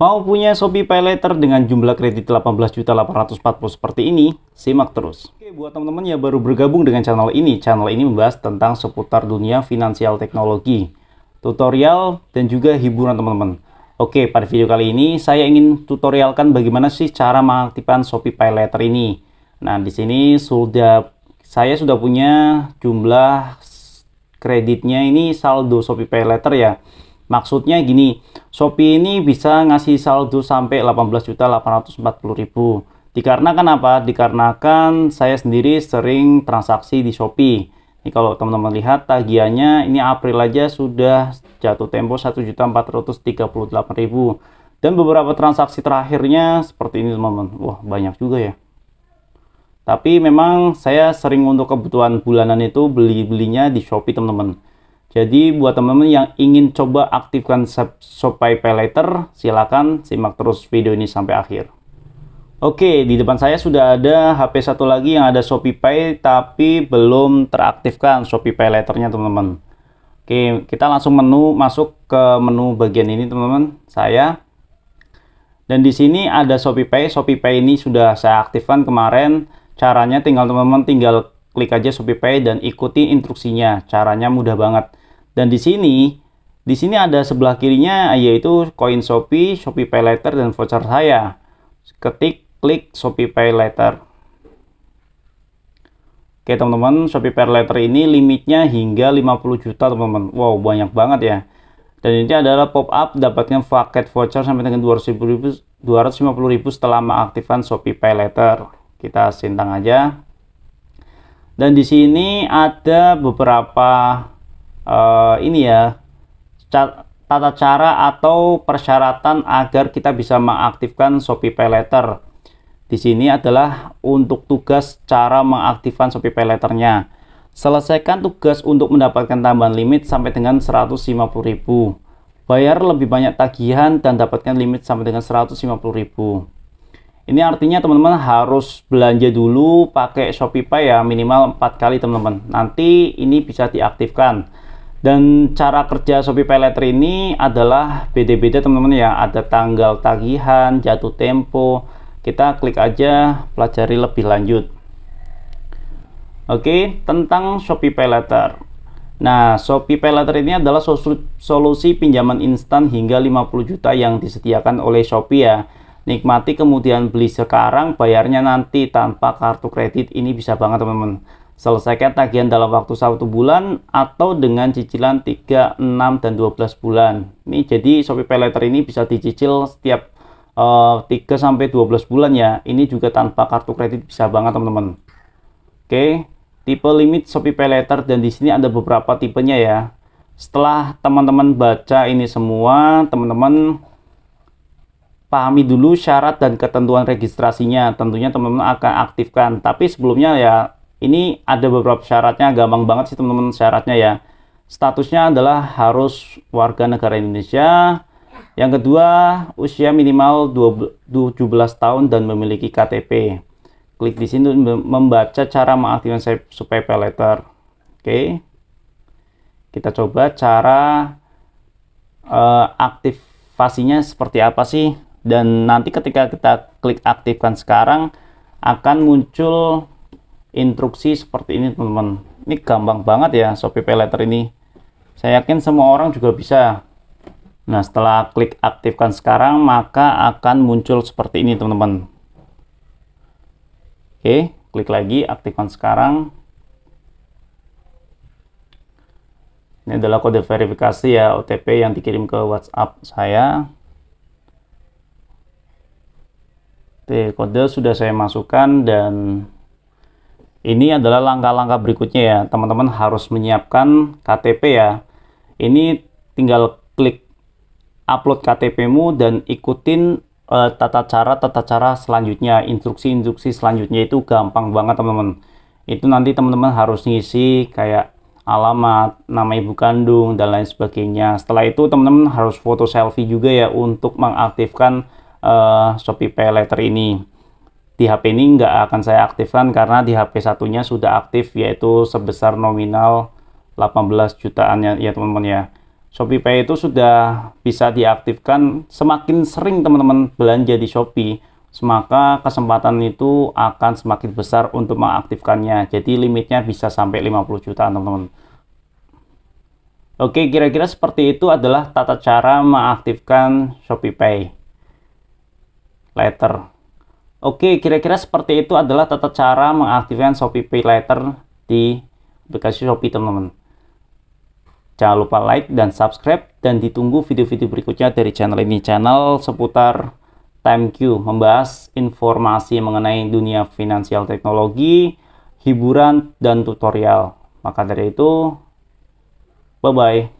Mau punya Shopee PayLater dengan jumlah kredit 18.840 seperti ini? Simak terus. Oke, buat teman-teman yang baru bergabung dengan channel ini, channel ini membahas tentang seputar dunia finansial teknologi, tutorial, dan juga hiburan teman-teman. Oke, pada video kali ini saya ingin tutorialkan bagaimana sih cara mengaktifkan Shopee PayLater ini. Nah, di sini sudah saya sudah punya jumlah kreditnya ini saldo Shopee PayLater ya. Maksudnya gini, Shopee ini bisa ngasih saldo sampai 18.840.000. Dikarenakan apa? Dikarenakan saya sendiri sering transaksi di Shopee. Ini kalau teman-teman lihat tagihannya ini April aja sudah jatuh tempo 1.438.000 dan beberapa transaksi terakhirnya seperti ini teman-teman. Wah, banyak juga ya. Tapi memang saya sering untuk kebutuhan bulanan itu beli-belinya di Shopee teman-teman jadi buat teman-teman yang ingin coba aktifkan Shopify Pay Later, silakan simak terus video ini sampai akhir. Oke, di depan saya sudah ada HP satu lagi yang ada Shopee Pay tapi belum teraktifkan Shopify Pay nya teman-teman. Oke, kita langsung menu masuk ke menu bagian ini teman-teman. Saya dan di sini ada Shopee Pay ini sudah saya aktifkan kemarin. Caranya tinggal teman-teman tinggal klik aja Shopee Pay dan ikuti instruksinya. Caranya mudah banget dan di sini, di sini ada sebelah kirinya yaitu koin Shopee, Shopee paylater dan voucher saya. Ketik klik Shopee paylater Oke teman-teman, Shopee paylater ini limitnya hingga 50 juta teman-teman. Wow, banyak banget ya. Dan ini adalah pop up dapatkan paket voucher sampai dengan 250.000 250 setelah mengaktifkan Shopee paylater Later. Kita sintang aja. Dan di sini ada beberapa uh, ini ya tata cara atau persyaratan agar kita bisa mengaktifkan Shopee Pay Letter. Di sini adalah untuk tugas cara mengaktifkan Shopee Pay nya Selesaikan tugas untuk mendapatkan tambahan limit sampai dengan 150.000. Bayar lebih banyak tagihan dan dapatkan limit sampai dengan 150.000. Ini artinya teman-teman harus belanja dulu pakai Shopee Pay ya minimal 4 kali teman-teman. Nanti ini bisa diaktifkan. Dan cara kerja Shopee Paylater ini adalah beda-beda teman-teman ya. Ada tanggal tagihan, jatuh tempo. Kita klik aja pelajari lebih lanjut. Oke, tentang Shopee Paylater. Nah, Shopee Paylater ini adalah solusi pinjaman instan hingga 50 juta yang disediakan oleh Shopee ya. Nikmati kemudian beli sekarang, bayarnya nanti tanpa kartu kredit. Ini bisa banget teman-teman. Selesaikan tagihan dalam waktu satu bulan atau dengan cicilan 3, 6, dan 12 bulan. Ini jadi Shopee Paylater ini bisa dicicil setiap uh, eh, 3 sampai 12 bulan ya. Ini juga tanpa kartu kredit bisa banget teman-teman. Oke, tipe limit Shopee Paylater dan di sini ada beberapa tipenya ya. Setelah teman-teman baca ini semua, teman-teman pahami dulu syarat dan ketentuan registrasinya. Tentunya teman-teman akan aktifkan. Tapi sebelumnya ya ini ada beberapa syaratnya, gampang banget sih teman-teman syaratnya ya. Statusnya adalah harus warga negara Indonesia. Yang kedua, usia minimal 17 tahun dan memiliki KTP. Klik di sini untuk membaca cara mengaktifkan supaya pay letter. Oke. Kita coba cara uh, eh, aktivasinya seperti apa sih dan nanti ketika kita klik aktifkan sekarang akan muncul instruksi seperti ini teman-teman ini gampang banget ya Shopee Pay Letter ini saya yakin semua orang juga bisa nah setelah klik aktifkan sekarang maka akan muncul seperti ini teman-teman oke klik lagi aktifkan sekarang ini adalah kode verifikasi ya OTP yang dikirim ke WhatsApp saya Oke, kode sudah saya masukkan dan ini adalah langkah-langkah berikutnya ya teman-teman harus menyiapkan KTP ya ini tinggal klik upload KTP mu dan ikutin uh, tata cara tata cara selanjutnya instruksi-instruksi selanjutnya itu gampang banget teman-teman itu nanti teman-teman harus ngisi kayak alamat, nama ibu kandung, dan lain sebagainya. Setelah itu teman-teman harus foto selfie juga ya untuk mengaktifkan uh, Shopee Pay Letter ini di HP ini nggak akan saya aktifkan karena di HP satunya sudah aktif yaitu sebesar nominal 18 jutaan ya, ya, teman-teman ya Shopee Pay itu sudah bisa diaktifkan semakin sering teman-teman belanja di Shopee semaka kesempatan itu akan semakin besar untuk mengaktifkannya jadi limitnya bisa sampai 50 jutaan teman-teman Oke kira-kira seperti itu adalah tata cara mengaktifkan Shopee Pay Later Oke, kira-kira seperti itu adalah tata cara mengaktifkan Shopee Pay Later di aplikasi Shopee, teman-teman. Jangan lupa like dan subscribe dan ditunggu video-video berikutnya dari channel ini, channel seputar Time TimeQ, membahas informasi mengenai dunia finansial teknologi, hiburan, dan tutorial. Maka dari itu, bye-bye.